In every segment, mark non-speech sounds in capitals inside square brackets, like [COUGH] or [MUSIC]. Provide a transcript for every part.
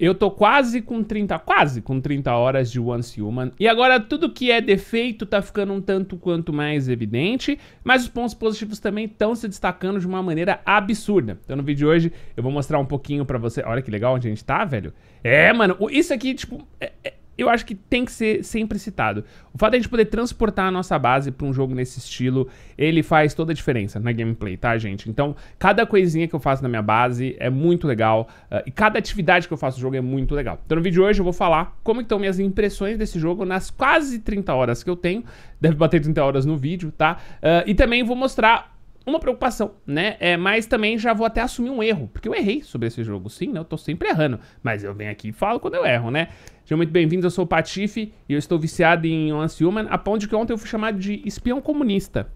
Eu tô quase com 30, quase com 30 horas de Once Human. E agora tudo que é defeito tá ficando um tanto quanto mais evidente, mas os pontos positivos também estão se destacando de uma maneira absurda. Então no vídeo de hoje eu vou mostrar um pouquinho pra você. Olha que legal onde a gente tá, velho. É, mano, isso aqui, tipo, é, é eu acho que tem que ser sempre citado. O fato de a gente poder transportar a nossa base para um jogo nesse estilo, ele faz toda a diferença na gameplay, tá, gente? Então, cada coisinha que eu faço na minha base é muito legal uh, e cada atividade que eu faço no jogo é muito legal. Então, no vídeo de hoje eu vou falar como estão minhas impressões desse jogo nas quase 30 horas que eu tenho. Deve bater 30 horas no vídeo, tá? Uh, e também vou mostrar uma preocupação, né? É, mas também já vou até assumir um erro, porque eu errei sobre esse jogo, sim, né? Eu tô sempre errando, mas eu venho aqui e falo quando eu erro, né? Sejam muito bem-vindos, eu sou o Patife e eu estou viciado em Lance Human, a ponto de que ontem eu fui chamado de espião comunista.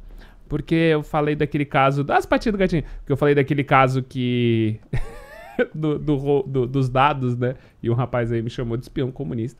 Porque eu falei daquele caso. Das partidas do gatinho. Porque eu falei daquele caso que. [LAUGHS] do, do, do, dos dados, né? E um rapaz aí me chamou de espião comunista.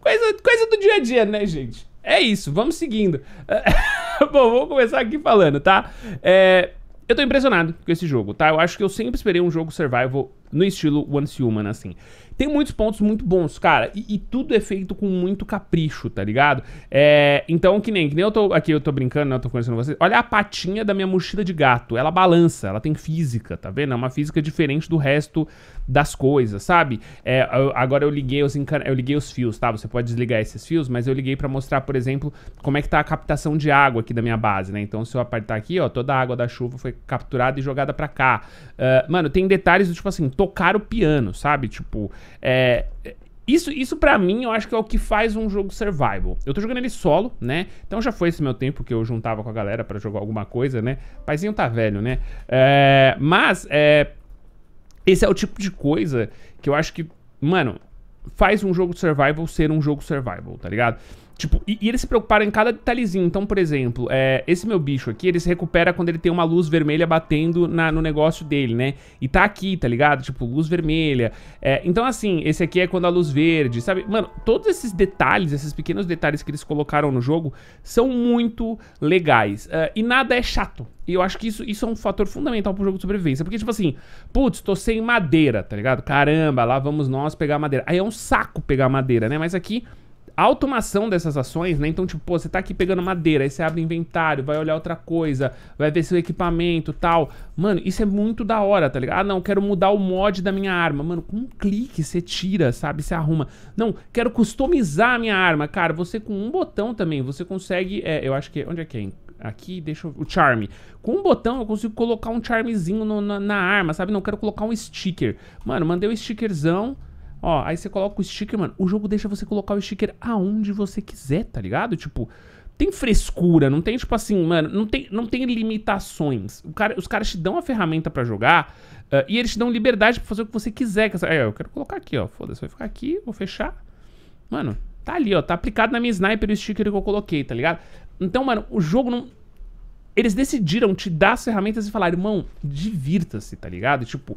Coisa, coisa do dia a dia, né, gente? É isso, vamos seguindo. [LAUGHS] [LAUGHS] Bom, vamos começar aqui falando, tá? É, eu tô impressionado com esse jogo, tá? Eu acho que eu sempre esperei um jogo survival no estilo Once Human, assim. Tem muitos pontos muito bons, cara, e, e tudo é feito com muito capricho, tá ligado? É, então, que nem, que nem eu tô aqui, eu tô brincando, né, eu tô conhecendo vocês. Olha a patinha da minha mochila de gato, ela balança, ela tem física, tá vendo? É uma física diferente do resto das coisas, sabe? É, eu, agora eu liguei, os encan... eu liguei os fios, tá? Você pode desligar esses fios, mas eu liguei pra mostrar, por exemplo, como é que tá a captação de água aqui da minha base, né? Então, se eu apertar aqui, ó, toda a água da chuva foi capturada e jogada pra cá. Uh, mano, tem detalhes do tipo assim, tocar o piano, sabe? Tipo, é, isso, isso para mim eu acho que é o que faz um jogo survival. Eu tô jogando ele solo, né? Então já foi esse meu tempo que eu juntava com a galera para jogar alguma coisa, né? Paizinho tá velho, né? É, mas é, esse é o tipo de coisa que eu acho que, mano, faz um jogo survival ser um jogo survival, tá ligado? Tipo, e, e, eles se preocuparam em cada detalhezinho. Então, por exemplo, é, esse meu bicho aqui, ele se recupera quando ele tem uma luz vermelha batendo na, no negócio dele, né? E tá aqui, tá ligado? Tipo, luz vermelha. É, então, assim, esse aqui é quando a luz verde, sabe? Mano, todos esses detalhes, esses pequenos detalhes que eles colocaram no jogo são muito legais. É, e nada é chato. E eu acho que isso, isso é um fator fundamental pro jogo de sobrevivência. Porque, tipo assim, putz, tô sem madeira, tá ligado? Caramba, lá vamos nós pegar madeira. Aí é um saco pegar madeira, né? Mas aqui a automação dessas ações, né? Então, tipo, pô, você tá aqui pegando madeira, aí você abre inventário, vai olhar outra coisa, vai ver seu equipamento tal. Mano, isso é muito da hora, tá ligado? Ah, não, quero mudar o mod da minha arma. Mano, com um clique você tira, sabe? Você arruma. Não, quero customizar a minha arma. Cara, você com um botão também, você consegue. É, eu acho que. Onde é que é? Aqui, deixa eu, o charme. Com um botão eu consigo colocar um charmezinho no, na, na arma, sabe? Não, quero colocar um sticker. Mano, mandei o um stickerzão. Ó, aí você coloca o sticker, mano. O jogo deixa você colocar o sticker aonde você quiser, tá ligado? Tipo, tem frescura, não tem tipo assim, mano, não tem, não tem limitações. Cara, os caras te dão a ferramenta para jogar uh, e eles te dão liberdade para fazer o que você quiser. Que é é, eu quero colocar aqui, ó, foda-se, vai ficar aqui, vou fechar. Mano, tá ali, ó, tá aplicado na minha sniper o sticker que eu coloquei, tá ligado? Então, mano, o jogo não... Eles decidiram te dar as ferramentas e falar, irmão, divirta-se, tá ligado? Tipo,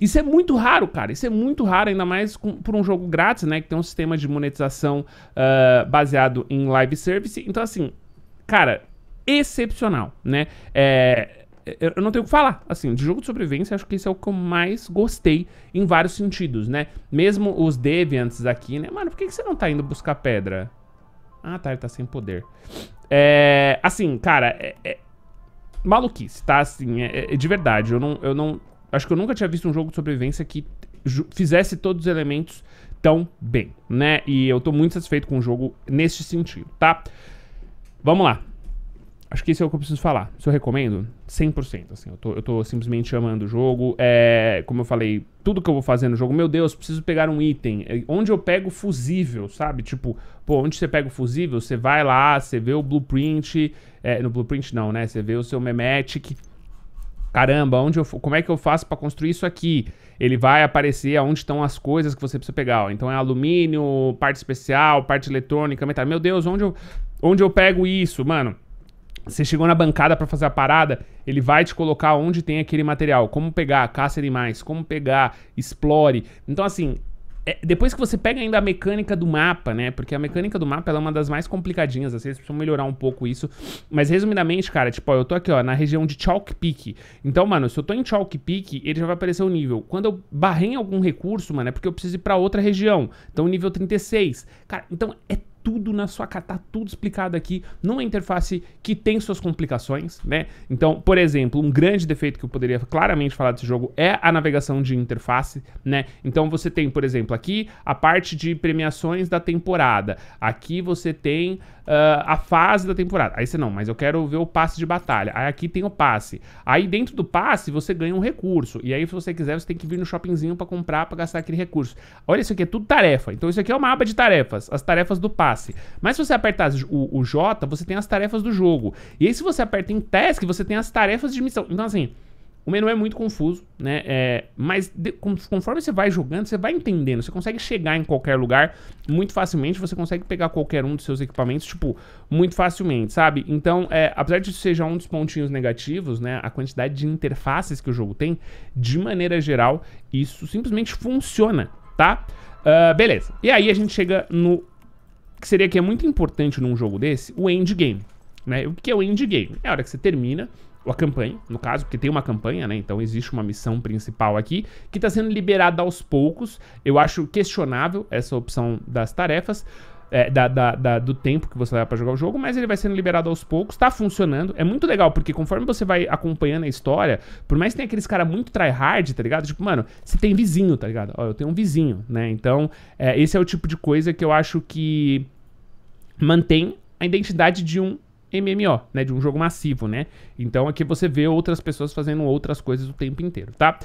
isso é muito raro, cara. Isso é muito raro, ainda mais com, por um jogo grátis, né? Que tem um sistema de monetização uh, baseado em live service. Então, assim, cara, excepcional, né? É, é, eu não tenho o que falar. Assim, de jogo de sobrevivência, acho que esse é o que eu mais gostei em vários sentidos, né? Mesmo os Deviants aqui, né? Mano, por que, que você não tá indo buscar pedra? Ah, tá, ele tá sem poder. É, assim, cara, é, é maluquice, tá? Assim, é, é de verdade, eu não, eu não Acho que eu nunca tinha visto um jogo de sobrevivência que fizesse todos os elementos tão bem, né? E eu tô muito satisfeito com o jogo neste sentido, tá? Vamos lá. Acho que isso é o que eu preciso falar. Se eu recomendo, 100%, assim. Eu tô, eu tô simplesmente amando o jogo. É, como eu falei, tudo que eu vou fazer no jogo, meu Deus, preciso pegar um item. É, onde eu pego fusível, sabe? Tipo, pô, onde você pega o fusível, você vai lá, você vê o blueprint. É, no blueprint não, né? Você vê o seu memetic caramba, onde eu, como é que eu faço para construir isso aqui? Ele vai aparecer aonde estão as coisas que você precisa pegar. Ó. Então é alumínio, parte especial, parte eletrônica, metal. Meu Deus, onde eu, onde eu pego isso, mano? Você chegou na bancada para fazer a parada, ele vai te colocar onde tem aquele material, como pegar, caça animais, como pegar, explore. Então assim, é, depois que você pega ainda a mecânica do mapa, né? Porque a mecânica do mapa é uma das mais complicadinhas, assim, vezes precisam melhorar um pouco isso. Mas resumidamente, cara, tipo, ó, eu tô aqui, ó, na região de Chalk Peak. Então, mano, se eu tô em Chalk Peak, ele já vai aparecer o um nível. Quando eu barrei em algum recurso, mano, é porque eu preciso ir pra outra região. Então, nível 36. Cara, então é tudo na sua cara, tá tudo explicado aqui numa é interface que tem suas complicações, né? Então, por exemplo, um grande defeito que eu poderia claramente falar desse jogo é a navegação de interface, né? Então você tem, por exemplo, aqui a parte de premiações da temporada. Aqui você tem uh, a fase da temporada. Aí você não, mas eu quero ver o passe de batalha. Aí aqui tem o passe. Aí dentro do passe você ganha um recurso. E aí se você quiser, você tem que vir no shoppingzinho para comprar, para gastar aquele recurso. Olha, isso aqui é tudo tarefa. Então isso aqui é uma aba de tarefas, as tarefas do passe. Mas se você apertar o, o J, você tem as tarefas do jogo. E aí se você aperta em task, você tem as tarefas de missão. Então assim... O menu é muito confuso, né? É, mas de, conforme você vai jogando, você vai entendendo. Você consegue chegar em qualquer lugar muito facilmente. Você consegue pegar qualquer um dos seus equipamentos, tipo, muito facilmente, sabe? Então, é, apesar isso seja um dos pontinhos negativos, né? A quantidade de interfaces que o jogo tem, de maneira geral, isso simplesmente funciona, tá? Uh, beleza. E aí a gente chega no que seria que é muito importante num jogo desse, o endgame. Né? O que é o endgame? É a hora que você termina a campanha, no caso, porque tem uma campanha, né? Então existe uma missão principal aqui que está sendo liberada aos poucos. Eu acho questionável essa opção das tarefas. É, da, da, da, do tempo que você leva para jogar o jogo, mas ele vai sendo liberado aos poucos, tá funcionando. É muito legal, porque conforme você vai acompanhando a história, por mais que tenha aqueles caras muito tryhard, tá ligado? Tipo, mano, você tem vizinho, tá ligado? Ó, eu tenho um vizinho, né? Então, é, esse é o tipo de coisa que eu acho que mantém a identidade de um MMO, né? De um jogo massivo, né? Então aqui você vê outras pessoas fazendo outras coisas o tempo inteiro, tá?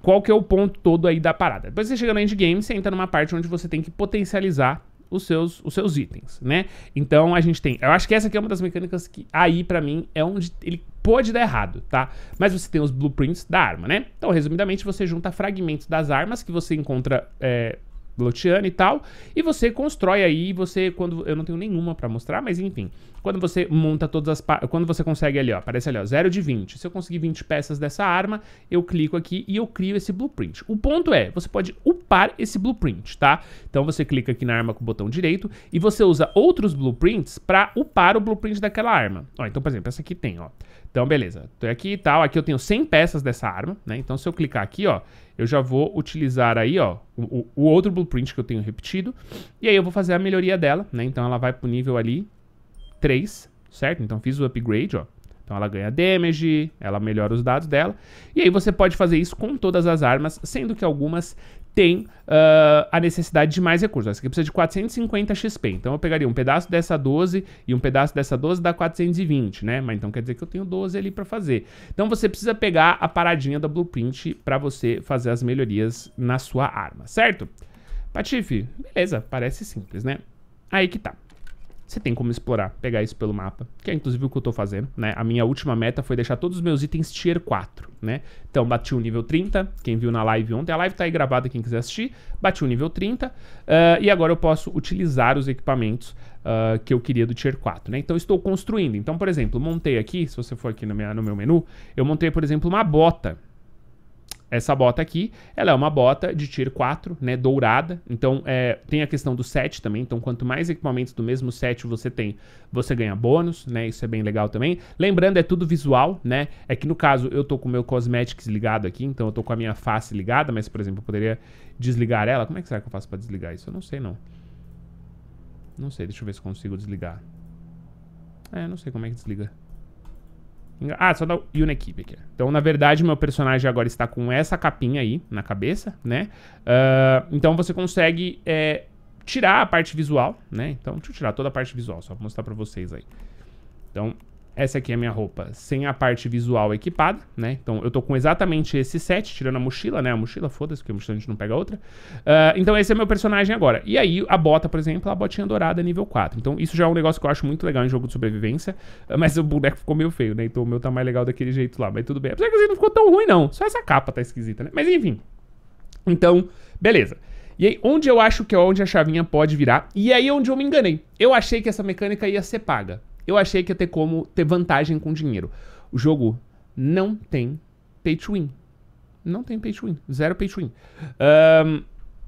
Qual que é o ponto todo aí da parada? Depois você chega no endgame, você entra numa parte onde você tem que potencializar os seus, os seus itens, né? Então a gente tem. Eu acho que essa aqui é uma das mecânicas que aí, para mim, é onde ele pode dar errado, tá? Mas você tem os blueprints da arma, né? Então, resumidamente, você junta fragmentos das armas que você encontra. É, e tal, e você constrói aí, você, quando eu não tenho nenhuma para mostrar, mas enfim, quando você monta todas as quando você consegue ali, ó, aparece ali, ó, 0 de 20. Se eu conseguir 20 peças dessa arma, eu clico aqui e eu crio esse blueprint. O ponto é, você pode upar esse blueprint, tá? Então você clica aqui na arma com o botão direito e você usa outros blueprints para upar o blueprint daquela arma. Ó, então, por exemplo, essa aqui tem, ó. Então, beleza. Tô aqui e tal. Aqui eu tenho 100 peças dessa arma, né? Então, se eu clicar aqui, ó, eu já vou utilizar aí, ó, o, o outro blueprint que eu tenho repetido. E aí eu vou fazer a melhoria dela, né? Então, ela vai pro nível ali 3, certo? Então fiz o upgrade, ó. Então ela ganha damage, ela melhora os dados dela. E aí você pode fazer isso com todas as armas, sendo que algumas têm uh, a necessidade de mais recursos. Essa aqui precisa de 450 XP. Então eu pegaria um pedaço dessa 12 e um pedaço dessa 12 dá 420, né? Mas então quer dizer que eu tenho 12 ali para fazer. Então você precisa pegar a paradinha da Blueprint para você fazer as melhorias na sua arma, certo? Patife, beleza, parece simples, né? Aí que tá você tem como explorar, pegar isso pelo mapa, que é inclusive o que eu tô fazendo, né? A minha última meta foi deixar todos os meus itens tier 4, né? Então, bati o nível 30, quem viu na live ontem, a live tá aí gravada, quem quiser assistir, bati o nível 30, uh, ah, e agora eu posso utilizar os equipamentos Uh, que eu queria do Tier 4, né? Então estou construindo. Então, por exemplo, montei aqui, se você for aqui no, meu no meu menu, eu montei, por exemplo, uma bota, essa bota aqui, ela é uma bota de tier 4, né, dourada. Então, é, tem a questão do set também. Então, quanto mais equipamentos do mesmo set você tem, você ganha bônus, né? Isso é bem legal também. Lembrando, é tudo visual, né? É que no caso, eu tô com o meu Cosmetics ligado aqui, então eu tô com a minha face ligada, mas, por exemplo, eu poderia desligar ela. Como é que será que eu faço pra desligar isso? Eu não sei, não. Não sei, deixa eu ver se consigo desligar. É, não sei como é que desliga. Ah, só da Unequipe aqui. Então, na verdade, meu personagem agora está com essa capinha aí na cabeça, né? Uh, então, você consegue é, tirar a parte visual, né? Então, deixa eu tirar toda a parte visual, só pra mostrar pra vocês aí. Então, essa aqui é a minha roupa sem a parte visual equipada, né? Então eu tô com exatamente esse set, tirando a mochila, né? A mochila, foda-se, porque a mochila a gente não pega outra. Uh, então esse é meu personagem agora. E aí a bota, por exemplo, a botinha dourada nível 4. Então isso já é um negócio que eu acho muito legal em jogo de sobrevivência, ah, mas o boneco ficou meio feio, né? Então o meu tá mais legal daquele jeito lá, mas tudo bem. Apesar que assim, não ficou tão ruim não, só essa capa tá esquisita, né? Mas enfim. Então, beleza. E aí, onde eu acho que é onde a chavinha pode virar? E aí é onde eu me enganei. Eu achei que essa mecânica ia ser paga. Eu achei que ia ter como ter vantagem com dinheiro. O jogo não tem pay to win. Não tem pay to win. Zero pay to win. Um,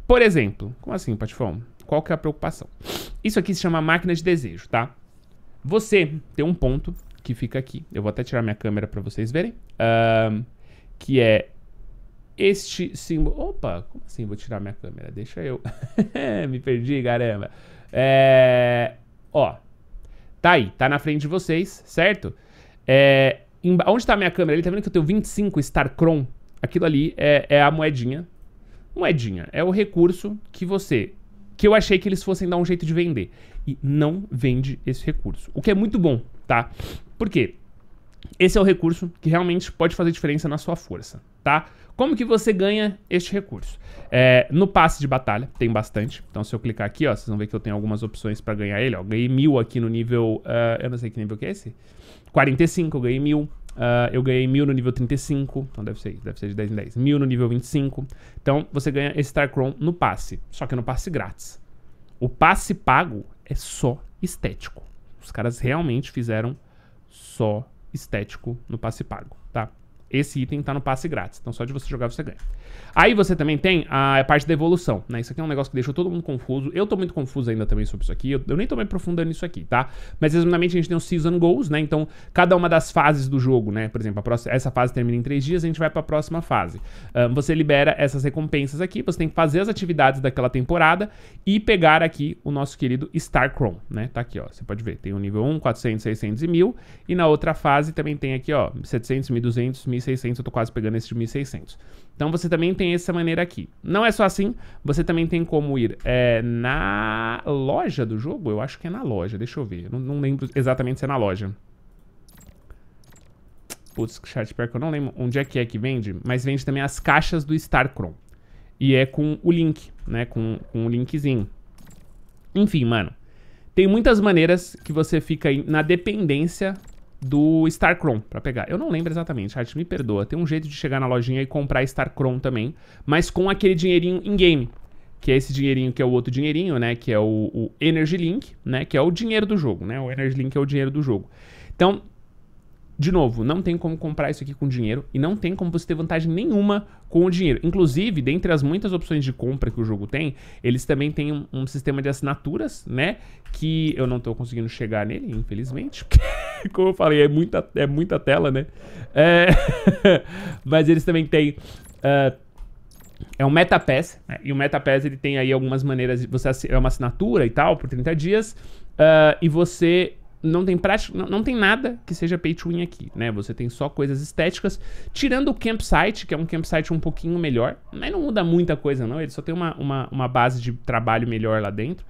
por exemplo, como assim, Patifão? Qual que é a preocupação? Isso aqui se chama máquina de desejo, tá? Você tem um ponto que fica aqui. Eu vou até tirar minha câmera para vocês verem. Um, que é este símbolo. Opa, como assim vou tirar minha câmera? Deixa eu. [LAUGHS] Me perdi, caramba. É. Ó, Tá aí, tá na frente de vocês, certo? É, em, onde tá a minha câmera? Ele tá vendo que eu tenho 25 Starcron? Aquilo ali é, é a moedinha. Moedinha, é o recurso que você... Que eu achei que eles fossem dar um jeito de vender. E não vende esse recurso. O que é muito bom, tá? Por quê? Esse é o recurso que realmente pode fazer diferença na sua força, tá? Como que você ganha este recurso? É, no passe de batalha, tem bastante. Então, se eu clicar aqui, ó, vocês vão ver que eu tenho algumas opções para ganhar ele. Ó. Ganhei mil aqui no nível... Uh, eu não sei que nível que é esse. 45, eu ganhei mil. Uh, eu ganhei mil no nível 35, então deve ser, deve ser de 10 em 10. Mil no nível 25. Então você ganha esse Starcron no passe, só que no passe grátis. O passe pago é só estético. Os caras realmente fizeram só estético no passe pago, tá? Esse item tá no passe grátis. Então só de você jogar você ganha. Aí você também tem a parte da evolução, né? Isso aqui é um negócio que deixou todo mundo confuso. Eu tô muito confuso ainda também sobre isso aqui. Eu, eu nem tô me aprofundando nisso aqui, tá? Mas resumidamente a gente tem os season goals, né? Então cada uma das fases do jogo, né? Por exemplo, próxima, essa fase termina em três dias, a gente vai para a próxima fase. Um, você libera essas recompensas aqui, você tem que fazer as atividades daquela temporada e pegar aqui o nosso querido Star Crown, né? Tá aqui, ó. Você pode ver, tem o nível 1, 400, 600 e 1000 e na outra fase também tem aqui, ó, 700, 1200, 1500 1.600, eu tô quase pegando esse de 1.600. Então você também tem essa maneira aqui. Não é só assim, você também tem como ir é, na loja do jogo? Eu acho que é na loja, deixa eu ver. Não, não lembro exatamente se é na loja. Putz, chat, pior que eu não lembro onde é que é que vende, mas vende também as caixas do StarCron. E é com o link, né, com, com o linkzinho. Enfim, mano, tem muitas maneiras que você fica na dependência do Starcron para pegar. Eu não lembro exatamente, Hart, me perdoa. Tem um jeito de chegar na lojinha e comprar Starcron também, mas com aquele dinheirinho in-game, que é esse dinheirinho que é o outro dinheirinho, né, que é o, o Energy Link, né, que é o dinheiro do jogo, né? O Energy Link é o dinheiro do jogo. Então, de novo, não tem como comprar isso aqui com dinheiro e não tem como você ter vantagem nenhuma com o dinheiro. Inclusive, dentre as muitas opções de compra que o jogo tem, eles também têm um, um sistema de assinaturas, né? Que eu não tô conseguindo chegar nele, infelizmente. [LAUGHS] como eu falei, é muita, é muita tela, né? É... [LAUGHS] Mas eles também têm. Uh, é um MetaPass, né? e o MetaPass ele tem aí algumas maneiras, de você é uma assinatura e tal, por 30 dias, uh, e você não tem prática, não, não, tem nada que seja pay to win aqui, né? Você tem só coisas estéticas, tirando o campsite, que é um campsite um pouquinho melhor, mas não muda muita coisa não, ele só tem uma, uma, uma base de trabalho melhor lá dentro.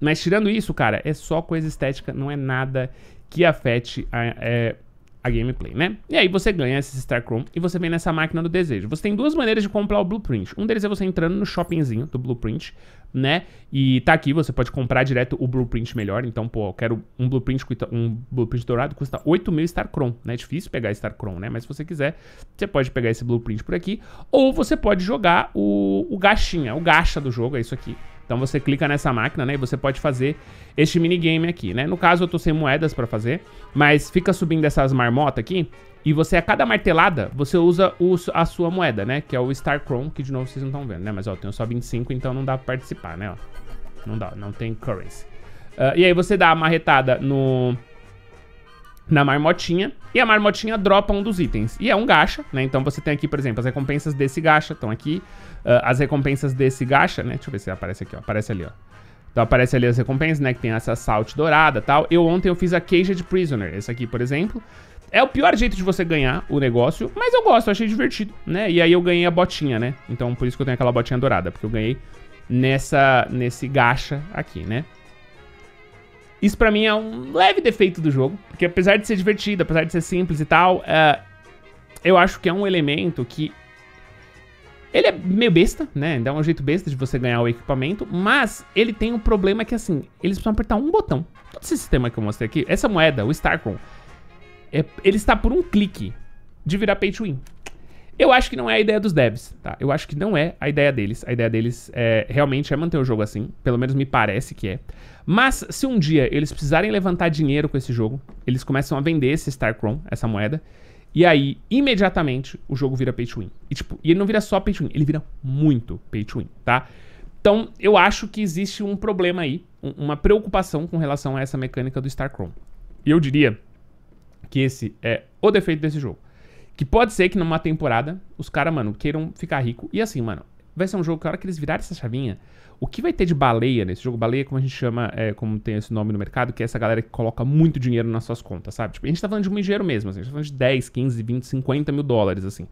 Mas tirando isso, cara, é só coisa estética, não é nada que afete a, é, a gameplay, né? E aí você ganha esse Star Chrome e você vem nessa máquina do desejo. Você tem duas maneiras de comprar o Blueprint. Um deles é você entrando no shoppingzinho do Blueprint, né? E tá aqui, você pode comprar direto o Blueprint melhor. Então, pô, eu quero um Blueprint, um Blueprint dourado, custa 8 mil Star Chrome, né? É difícil pegar Star Chrome, né? Mas se você quiser, você pode pegar esse Blueprint por aqui. Ou você pode jogar o, o gachinha, o gacha do jogo, é isso aqui, então você clica nessa máquina, né? E você pode fazer este minigame aqui, né? No caso, eu tô sem moedas pra fazer, mas fica subindo essas marmotas aqui. E você, a cada martelada, você usa o, a sua moeda, né? Que é o Star Chrome, que de novo vocês não estão vendo, né? Mas ó, eu tenho só 25, então não dá pra participar, né? Ó, não dá, não tem currency. Uh, e aí você dá a marretada no, na marmotinha. E a marmotinha dropa um dos itens. E é um gacha, né? Então você tem aqui, por exemplo, as recompensas desse gacha estão aqui. Uh, as recompensas desse gacha, né? Deixa eu ver se aparece aqui, ó. Aparece ali, ó. Então aparece ali as recompensas, né? Que tem essa salt dourada e tal. Eu ontem eu fiz a de Prisoner, esse aqui, por exemplo. É o pior jeito de você ganhar o negócio, mas eu gosto, achei divertido, né? E aí eu ganhei a botinha, né? Então por isso que eu tenho aquela botinha dourada, porque eu ganhei nessa, nesse gacha aqui, né? Isso para mim é um leve defeito do jogo, porque apesar de ser divertido, apesar de ser simples e tal, uh, eu acho que é um elemento que ele é meio besta, né? Dá um jeito besta de você ganhar o equipamento, mas ele tem um problema que, assim, eles precisam apertar um botão. Todo esse sistema que eu mostrei aqui, essa moeda, o Starcron, é, ele está por um clique de virar pay to win. Eu acho que não é a ideia dos devs, tá? Eu acho que não é a ideia deles. A ideia deles é, realmente é manter o jogo assim. Pelo menos me parece que é. Mas se um dia eles precisarem levantar dinheiro com esse jogo, eles começam a vender esse StarCron, essa moeda. E aí, imediatamente, o jogo vira pay to win. E, tipo, e ele não vira só pay to win, ele vira muito pay to win, tá? Então, eu acho que existe um problema aí, uma preocupação com relação a essa mecânica do StarCron. E eu diria que esse é o defeito desse jogo. Que pode ser que numa temporada os caras, mano, queiram ficar rico. E assim, mano, vai ser um jogo que a hora que eles virarem essa chavinha, o que vai ter de baleia nesse jogo? Baleia, como a gente chama, é, como tem esse nome no mercado, que é essa galera que coloca muito dinheiro nas suas contas, sabe? Tipo, a gente tá falando de um dinheiro mesmo, assim, a gente tá falando de 10, 15, 20, 50 mil dólares, assim.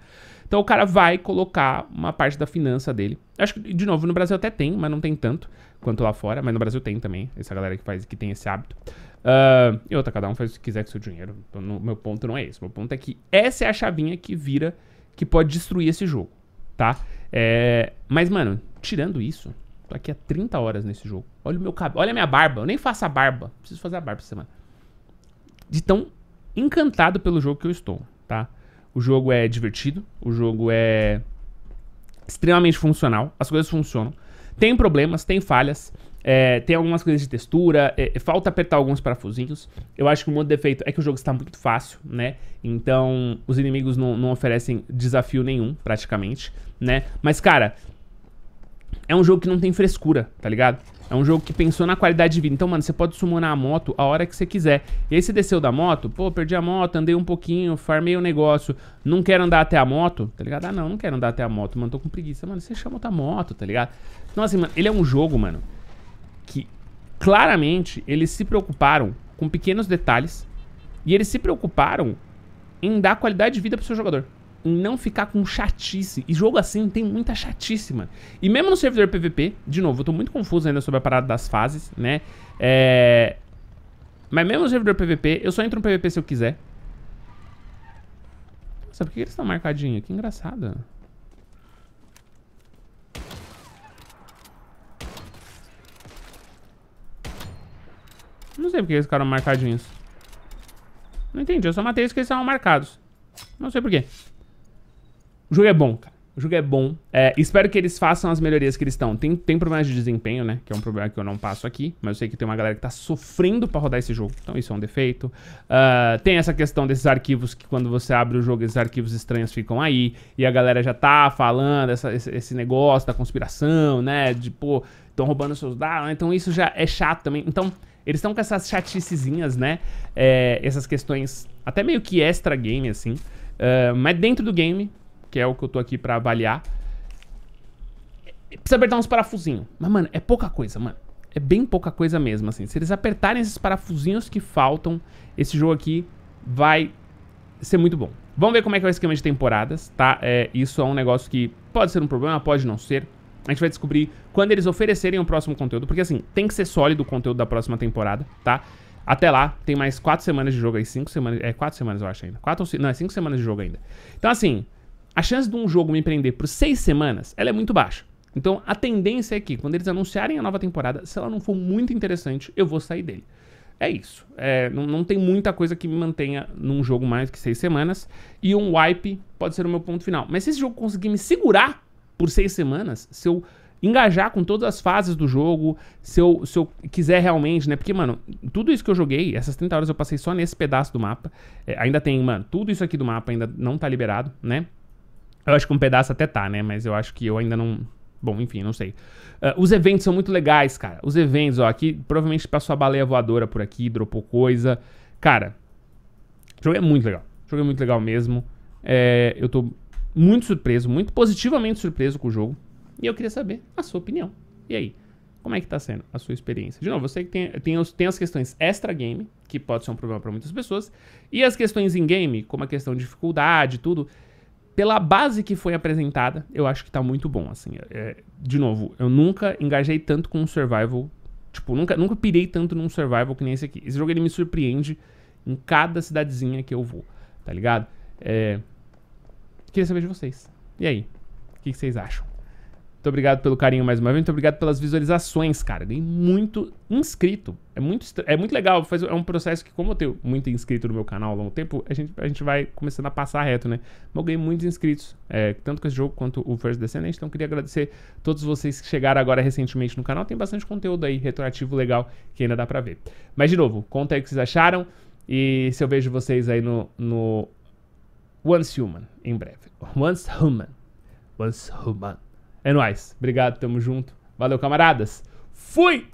Então o cara vai colocar uma parte da finança dele. Acho que, de novo, no Brasil até tem, mas não tem tanto quanto lá fora, mas no Brasil tem também, essa galera que faz, que tem esse hábito. Uh, e outra, cada um faz o que quiser com seu dinheiro. Então, no, meu ponto não é esse. Meu ponto é que essa é a chavinha que vira, que pode destruir esse jogo, tá? É, mas, mano, tirando isso, tô aqui há 30 horas nesse jogo. Olha o meu cabelo, olha a minha barba. Eu nem faço a barba. Preciso fazer a barba essa semana. De tão encantado pelo jogo que eu estou, tá? O jogo é divertido, o jogo é extremamente funcional, as coisas funcionam. Tem problemas, tem falhas, é, tem algumas coisas de textura, é, é, falta apertar alguns parafusinhos. Eu acho que o modo defeito é que o jogo está muito fácil, né? Então, os inimigos não, não oferecem desafio nenhum, praticamente, né? Mas, cara, é um jogo que não tem frescura, tá ligado? É um jogo que pensou na qualidade de vida. Então, mano, você pode summonar a moto a hora que você quiser. E aí você desceu da moto, pô, perdi a moto, andei um pouquinho, farmei o um negócio, não quero andar até a moto, tá ligado? Ah, não, não quero andar até a moto, mano, tô com preguiça. Mano, você chama outra moto, tá ligado? Então, assim, mano, ele é um jogo, mano, que claramente eles se preocuparam com pequenos detalhes e eles se preocuparam em dar qualidade de vida pro seu jogador. Em não ficar com chatice. E jogo assim tem muita chatice, mano. E mesmo no servidor PVP, de novo, eu tô muito confuso ainda sobre a parada das fases, né? É... Mas mesmo no servidor PVP, eu só entro no PVP se eu quiser. Nossa, por que eles estão marcadinhos? Que engraçado. Não sei porque eles ficaram marcadinhos. Não entendi, eu só matei eles que eles estavam marcados. Não sei porquê. O jogo é bom, cara. O jogo é bom. É, espero que eles façam as melhorias que eles estão. Tem, tem problemas de desempenho, né? Que é um problema que eu não passo aqui. Mas eu sei que tem uma galera que tá sofrendo pra rodar esse jogo. Então isso é um defeito. Uh, tem essa questão desses arquivos que quando você abre o jogo, esses arquivos estranhos ficam aí. E a galera já tá falando essa, esse, esse, negócio da conspiração, né? De, pô, estão roubando seus dados. Né? Então isso já é chato também. Então eles estão com essas chaticezinhas, né? É, essas questões até meio que extra game, assim. Uh, mas dentro do game, que é o que eu tô aqui pra avaliar, precisa apertar uns parafusinhos. Mas, mano, é pouca coisa, mano. É bem pouca coisa mesmo, assim. Se eles apertarem esses parafusinhos que faltam, esse jogo aqui vai ser muito bom. Vamos ver como é que é o esquema de temporadas, tá? É, isso é um negócio que pode ser um problema, pode não ser. A gente vai descobrir quando eles oferecerem o próximo conteúdo, porque assim, tem que ser sólido o conteúdo da próxima temporada, tá? Até lá, tem mais quatro semanas de jogo aí, cinco semanas, é quatro semanas eu acho ainda, quatro não, é cinco semanas de jogo ainda. Então assim, a chance de um jogo me prender por seis semanas, ela é muito baixa. Então a tendência é que quando eles anunciarem a nova temporada, se ela não for muito interessante, eu vou sair dele. É isso. É, não, não, tem muita coisa que me mantenha num jogo mais que seis semanas. E um wipe pode ser o meu ponto final. Mas se esse jogo conseguir me segurar por seis semanas, se eu engajar com todas as fases do jogo, se eu, se eu quiser realmente, né? Porque, mano, tudo isso que eu joguei, essas 30 horas eu passei só nesse pedaço do mapa. É, ainda tem, mano, tudo isso aqui do mapa ainda não tá liberado, né? Eu acho que um pedaço até tá, né? Mas eu acho que eu ainda não. Bom, enfim, não sei. Uh, os eventos são muito legais, cara. Os eventos, ó, aqui provavelmente passou a baleia voadora por aqui, dropou coisa. Cara, o jogo é muito legal. O jogo é muito legal mesmo. É, eu tô muito surpreso, muito positivamente surpreso com o jogo. E eu queria saber a sua opinião. E aí, como é que tá sendo a sua experiência? De novo, você que tem, tem, tem as questões extra game, que pode ser um problema para muitas pessoas, e as questões em game, como a questão de dificuldade tudo. Pela base que foi apresentada, eu acho que tá muito bom, assim. É, é, de novo, eu nunca engajei tanto com um survival. Tipo, nunca, nunca pirei tanto num survival que nem esse aqui. Esse jogo ele me surpreende em cada cidadezinha que eu vou, tá ligado? É, Queria saber de vocês. E aí? O que, vocês acham? Muito obrigado pelo carinho mais uma vez. Muito obrigado pelas visualizações, cara. Tem muito inscrito. É muito, é muito legal. Faz, é um processo que, como eu tenho muito inscrito no meu canal há longo tempo, a gente, a gente vai começando a passar reto, né? Mas eu ganhei muitos inscritos, é, tanto com esse jogo quanto o First Descendant. Então, queria agradecer a todos vocês que chegaram agora recentemente no canal. Tem bastante conteúdo aí, retroativo legal, que ainda dá pra ver. Mas, de novo, conta aí o que vocês acharam. E se eu vejo vocês aí no, no Once Human, em breve. Once Human. Once Human. É nóis. Obrigado, tamo junto. Valeu, camaradas. Fui!